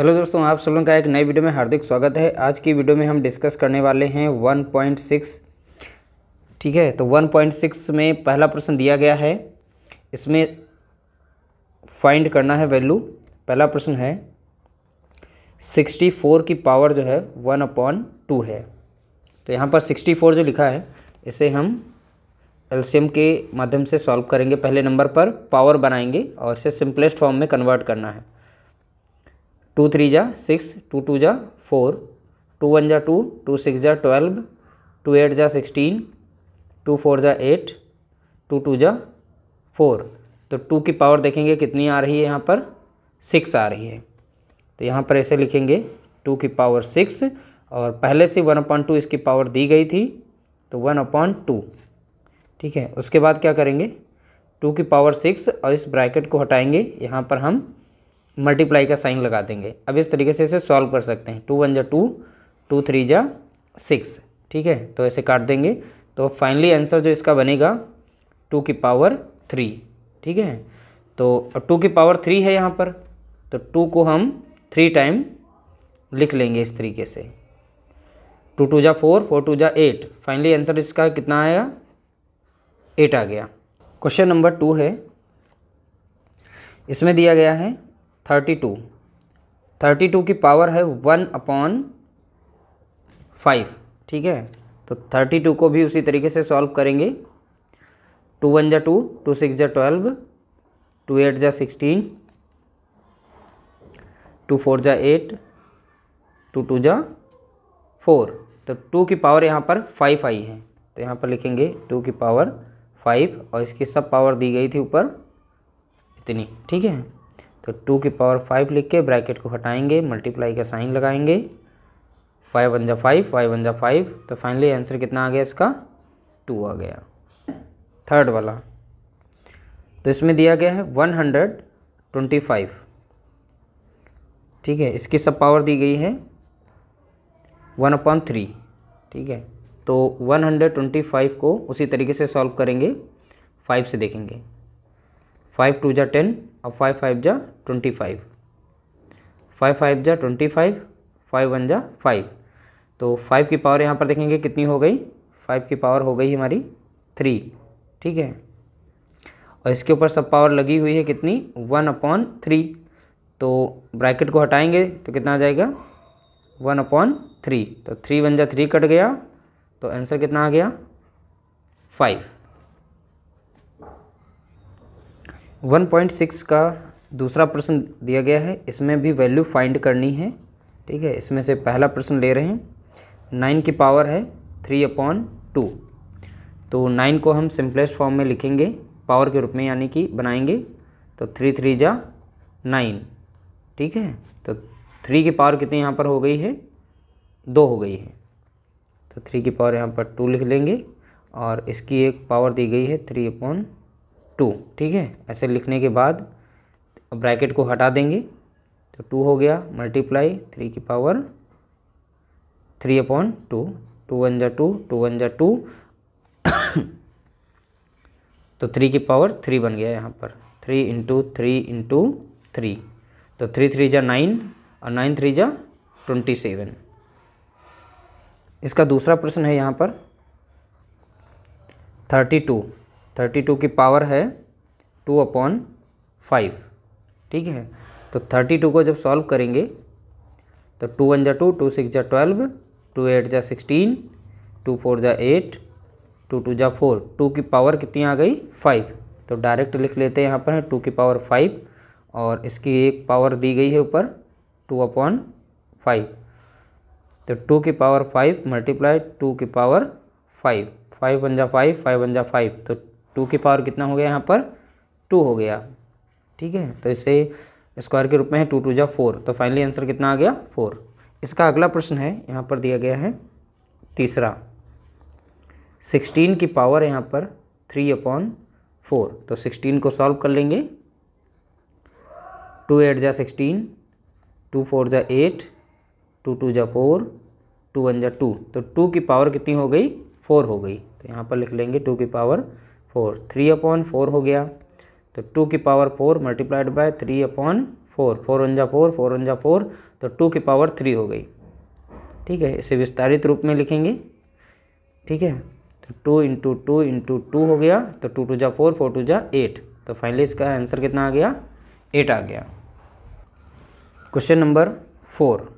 hello दोस्तों आप सब लोगों का एक नई वीडियो में हार्दिक स्वागत है आज की वीडियो में हम डिस्कस करने वाले हैं 1.6 ठीक है तो 1.6 में पहला प्रश्न दिया गया है इसमें फाइंड करना है वैल्यू पहला प्रश्न है 64 की पावर जो है वन अपॉन टू है तो यहाँ पर 64 जो लिखा है इसे हम एलसीएम के माध्यम से सॉल्व करेंगे पहले नंबर पर पावर बनाएंगे और इसे सिंपलेस्ट फॉर्म में कन्वर्ट करना है टू थ्री जा सिक्स टू टू जा फोर टू वन जा टू टू सिक्स जा ट्वेल्व टू एट जा सिक्सटीन टू फोर जा एट टू टू जा फोर तो टू की पावर देखेंगे कितनी आ रही है यहाँ पर सिक्स आ रही है तो यहाँ पर ऐसे लिखेंगे टू की पावर सिक्स और पहले से वन अपॉइंट टू इसकी पावर दी गई थी तो वन अपॉइंट टू ठीक है उसके बाद क्या करेंगे टू की पावर सिक्स और इस ब्रैकेट को हटाएंगे यहाँ पर हम मल्टीप्लाई का साइन लगा देंगे अब इस तरीके से इसे सॉल्व कर सकते हैं टू वन जा टू टू थ्री जा सिक्स ठीक है तो ऐसे काट देंगे तो फाइनली आंसर जो इसका बनेगा टू की पावर थ्री ठीक है तो टू की पावर थ्री है यहाँ पर तो टू को हम थ्री टाइम लिख लेंगे इस तरीके से टू टू जा फोर फोर टू जा एट फाइनली आंसर इसका कितना आएगा एट आ गया क्वेश्चन नंबर टू है इसमें दिया गया है थर्टी टू थर्टी टू की पावर है वन अपॉन फाइव ठीक है तो थर्टी टू को भी उसी तरीके से सॉल्व करेंगे टू वन जा टू टू सिक्स जा ट्वेल्व टू एट जा सिक्सटीन टू फोर जा एट टू टू जा फोर तो टू की पावर यहाँ पर फाइव आई है तो यहाँ पर लिखेंगे टू की पावर फाइव और इसकी सब पावर दी गई थी ऊपर इतनी ठीक है तो टू की पावर फाइव लिख के ब्रैकेट को हटाएंगे मल्टीप्लाई का साइन लगाएंगे फाइव वन जा फाइव फाइव वन जा फाइव तो फाइनली आंसर कितना आ गया इसका टू आ गया थर्ड वाला तो इसमें दिया गया है वन हंड्रेड ट्वेंटी फाइव ठीक है इसकी सब पावर दी गई है वन अपॉन थ्री ठीक है तो वन हंड्रेड ट्वेंटी फाइव को उसी तरीके से सॉल्व करेंगे फाइव से देखेंगे फाइव टू जा टेन और फाइव फाइव जा ट्वेंटी फाइव फाइव फाइव जा ट्वेंटी फाइव फाइव वन जा फाइव तो फाइव की पावर यहाँ पर देखेंगे कितनी हो गई फाइव की पावर हो गई हमारी थ्री ठीक है और इसके ऊपर सब पावर लगी हुई है कितनी वन अपॉन थ्री तो ब्रैकेट को हटाएंगे तो कितना आ जाएगा वन अपॉन थ्री तो थ्री वन जा थ्री कट गया तो आंसर कितना आ गया फाइव 1.6 का दूसरा प्रश्न दिया गया है इसमें भी वैल्यू फाइंड करनी है ठीक है इसमें से पहला प्रश्न ले रहे हैं नाइन की पावर है थ्री अपॉन टू तो नाइन को हम सिंपलेस्ट फॉर्म में लिखेंगे पावर के रूप में यानी कि बनाएंगे तो थ्री थ्री जा नाइन ठीक है तो थ्री की पावर कितनी यहाँ पर हो गई है दो हो गई है तो थ्री की पावर यहाँ पर टू लिख लेंगे और इसकी एक पावर दी गई है थ्री अपॉन टू ठीक है ऐसे लिखने के बाद ब्रैकेट को हटा देंगे तो टू हो गया मल्टीप्लाई थ्री की power three upon two two one जा टू टू वन जा टू तो थ्री की पावर थ्री बन गया यहाँ पर three into three into three तो थ्री थ्री जा नाइन और नाइन थ्री जा ट्वेंटी सेवन इसका दूसरा प्रश्न है यहाँ पर थर्टी टू थर्टी टू की पावर है टू अपॉन फाइव ठीक है तो थर्टी टू को जब सॉल्व करेंगे तो टू वन जा टू टू सिक्स जा ट्वेल्व टू एट जा सिक्सटीन टू फोर जा एट टू टू जा फोर टू की पावर कितनी आ गई फाइव तो डायरेक्ट लिख लेते हैं यहाँ पर है टू की पावर फाइव और इसकी एक पावर दी गई है ऊपर टू अपॉन फाइव तो टू की पावर फाइव मल्टीप्लाई टू की पावर फाइव फाइव वन जा फाइव फाइव वन जा फाइव तो टू की पावर कितना हो गया यहाँ पर टू हो गया ठीक है तो इसे स्क्वायर के रूप में है टू टू जा फोर तो फाइनली आंसर कितना आ गया फोर इसका अगला प्रश्न है यहाँ पर दिया गया है तीसरा सिक्सटीन की पावर यहाँ पर थ्री अपॉन फोर तो सिक्सटीन को सॉल्व कर लेंगे टू एट जा सिक्सटीन टू फोर जा एट टू टू जा फोर टू वन जा टू तो टू की पावर कितनी हो गई फोर हो गई तो यहाँ पर लिख लेंगे टू की power four three upon four हो गया तो टू की power four multiplied by three upon four four one जा फोर फोर वन जा फोर तो टू की पावर थ्री हो गई ठीक है इसे विस्तारित रूप में लिखेंगे ठीक है तो two into two into two हो गया तो टू टू जा फोर फोर टू जा एट तो फाइनली इसका आंसर कितना आ गया एट आ गया क्वेश्चन नंबर फोर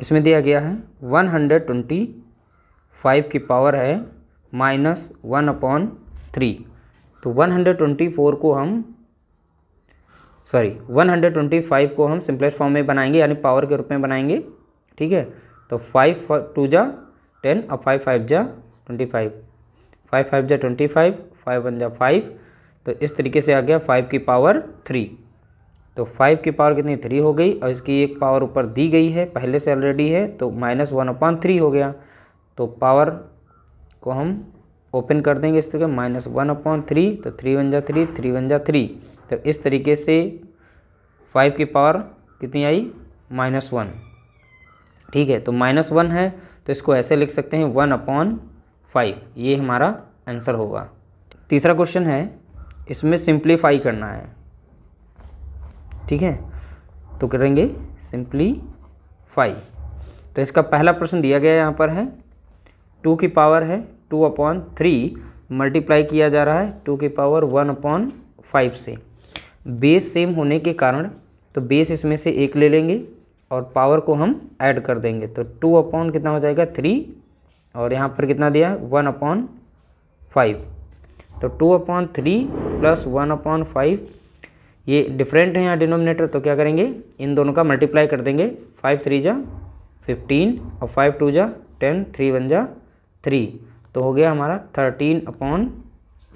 इसमें दिया गया है वन हंड्रेड ट्वेंटी फाइव की पावर है माइनस वन अपॉन थ्री तो 124 को हम सॉरी 125 को हम सिंपलेस्ट फॉर्म में बनाएंगे यानी पावर के रूप में बनाएंगे ठीक है तो फाइव टू जा टेन और फाइव फाइव जा ट्वेंटी फाइव फाइव फाइव जा ट्वेंटी फाइव फाइव वन जा फाइव तो इस तरीके से आ गया फाइव की पावर थ्री तो फाइव की पावर कितनी थ्री हो गई और इसकी एक पावर ऊपर दी गई है पहले से ऑलरेडी है तो माइनस वन अपॉन थ्री हो गया तो पावर को हम ओपन कर देंगे इस तरह माइनस वन अपॉन थ्री तो थ्री वन जा थ्री थ्री वन जा थ्री तो इस तरीके से फाइव की पावर कितनी आई माइनस वन ठीक है तो माइनस वन है तो इसको ऐसे लिख सकते हैं वन अपॉन फाइव ये हमारा आंसर होगा तीसरा क्वेश्चन है इसमें सिंप्लीफाई करना है ठीक है तो करेंगे सिंप्लीफाई तो इसका पहला प्रश्न दिया गया यहाँ पर है टू की पावर है टू अपॉन थ्री मल्टीप्लाई किया जा रहा है टू की पावर वन अपॉन फाइव से बेस सेम होने के कारण तो बेस इसमें से एक ले लेंगे और पावर को हम ऐड कर देंगे तो टू अपॉन कितना हो जाएगा थ्री और यहाँ पर कितना दिया है वन अपॉन फाइव तो two upon three plus one upon five ये डिफरेंट है यहाँ डिनोमिनेटर तो क्या करेंगे इन दोनों का मल्टीप्लाई कर देंगे फाइव थ्री जा फिफ्टीन और फाइव टू जा टेन थ्री वन जा थ्री तो हो गया हमारा थर्टीन अपॉन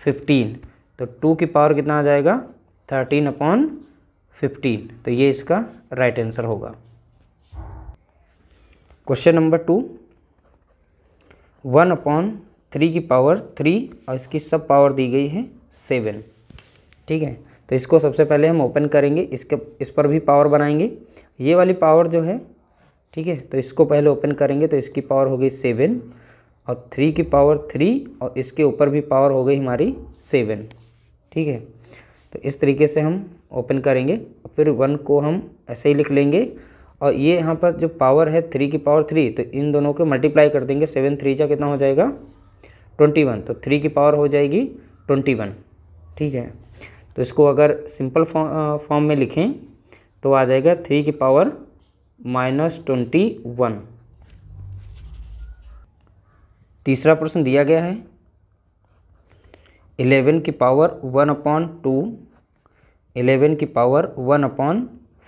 फिफ्टीन तो टू की पावर कितना आ जाएगा थर्टीन अपॉन फिफ्टीन तो ये इसका राइट आंसर होगा question number two one upon three की पावर थ्री और इसकी सब पावर दी गई है सेवन ठीक है तो इसको सबसे पहले हम ओपन करेंगे इसके इस पर भी पावर बनाएंगे ये वाली पावर जो है ठीक है तो इसको पहले ओपन करेंगे तो इसकी पावर होगी सेवन और थ्री की पावर थ्री और इसके ऊपर भी पावर हो गई हमारी सेवन ठीक है तो इस तरीके से हम ओपन करेंगे फिर वन को हम ऐसे ही लिख लेंगे और ये यहाँ पर जो पावर है थ्री की पावर थ्री तो इन दोनों को मल्टीप्लाई कर देंगे सेवन थ्री जा कितना हो जाएगा ट्वेंटी वन तो थ्री की पावर हो जाएगी ट्वेंटी वन ठीक है तो इसको अगर सिंपल फॉर्म में लिखें तो आ जाएगा थ्री की पावर माइनस ट्वेंटी वन तीसरा प्रश्न दिया गया है इलेवन की power one upon two eleven की पावर वन अपॉन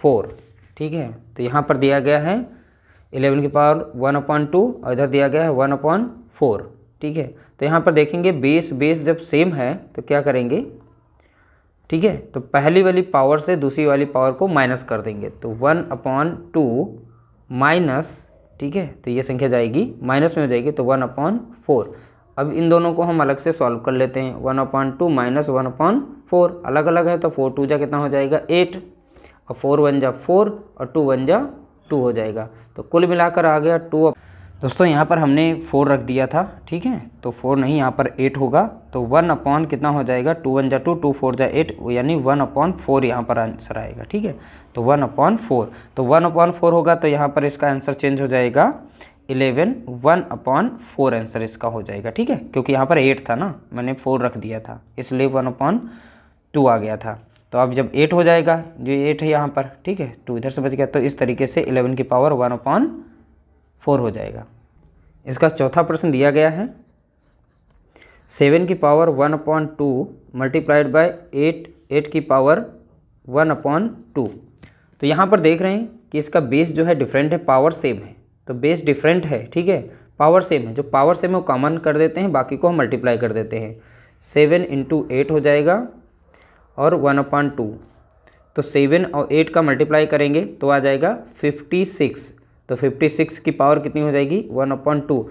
फोर ठीक है तो यहाँ पर दिया गया है इलेवन की पावर वन अपॉन टू और इधर दिया गया है वन अपॉन फोर ठीक है तो यहाँ पर देखेंगे बेस बेस जब सेम है तो क्या करेंगे ठीक है तो पहली वाली पावर से दूसरी वाली पावर को माइनस कर देंगे तो वन अपॉन टू माइनस ठीक है तो ये संख्या जाएगी माइनस में हो जाएगी तो वन अपॉन फोर अब इन दोनों को हम अलग से सॉल्व कर लेते हैं one upon two minus one upon four अलग अलग है तो फोर टू जा कितना हो जाएगा एट और फोर वन जा फोर और टू वन जा टू हो जाएगा तो कुल मिलाकर आ गया टू दोस्तों यहाँ पर हमने फोर रख दिया था ठीक है तो फोर नहीं यहाँ पर एट होगा तो वन अपॉन कितना हो जाएगा टू वन जा टू टू फोर जा एट यानी वन अपॉन फोर यहाँ पर आंसर आएगा ठीक है तो वन अपॉन फोर तो वन अपॉन फोर होगा तो यहाँ पर इसका आंसर चेंज हो जाएगा eleven one upon four answer इसका हो जाएगा ठीक है क्योंकि यहाँ पर एट था ना मैंने फोर रख दिया था इसलिए वन अपॉन टू आ गया था तो अब जब एट हो जाएगा जो एट है यहाँ पर ठीक है टू इधर से बच गया तो इस तरीके से इलेवन की पावर वन अपॉन फोर हो जाएगा इसका चौथा प्रश्न दिया गया है सेवन की power one upon two multiplied by eight eight की पावर वन अपॉन टू तो यहाँ पर देख रहे हैं कि इसका बेस जो है डिफरेंट है पावर सेम है तो बेस डिफरेंट है ठीक है पावर सेम है जो पावर सेम है वो कॉमन कर देते हैं बाकी को हम मल्टीप्लाई कर देते हैं सेवन इंटू एट हो जाएगा और वन अपॉन टू तो सेवन और एट का मल्टीप्लाई करेंगे तो आ जाएगा फिफ्टी सिक्स तो फिफ्टी सिक्स की पावर कितनी हो जाएगी वन अपॉन टू